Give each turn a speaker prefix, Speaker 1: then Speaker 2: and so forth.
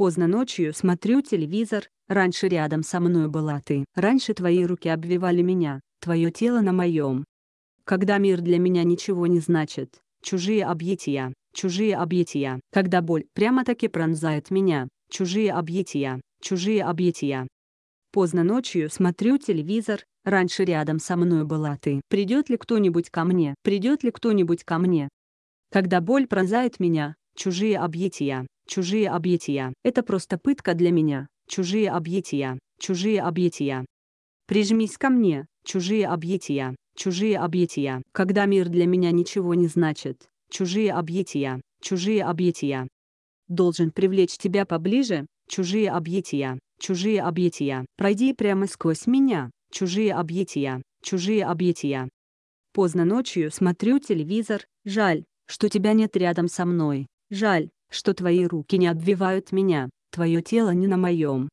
Speaker 1: Поздно ночью смотрю телевизор, раньше рядом со мной была ты. Раньше твои руки обвивали меня, твое тело на моем. Когда мир для меня ничего не значит, чужие объятия, чужие объятия. Когда боль прямо-таки пронзает меня, чужие объятия, чужие объятия. Поздно ночью смотрю телевизор, раньше рядом со мной была ты. Придет ли кто-нибудь ко мне? Придет ли кто-нибудь ко мне? Когда боль пронзает меня, Чужие объятия. Чужие объятия. Это просто пытка для меня. Чужие объятия. Чужие объятия. Прижмись ко мне. Чужие объятия. Чужие объятия. Когда мир для меня ничего не значит. Чужие объятия. Чужие объятия. Должен привлечь тебя поближе. Чужие объятия. Чужие объятия. Пройди прямо сквозь меня. Чужие объятия. Чужие объятия. Поздно ночью смотрю телевизор. Жаль, что тебя нет рядом со мной. Жаль, что твои руки не обвивают меня, твое тело не на моем.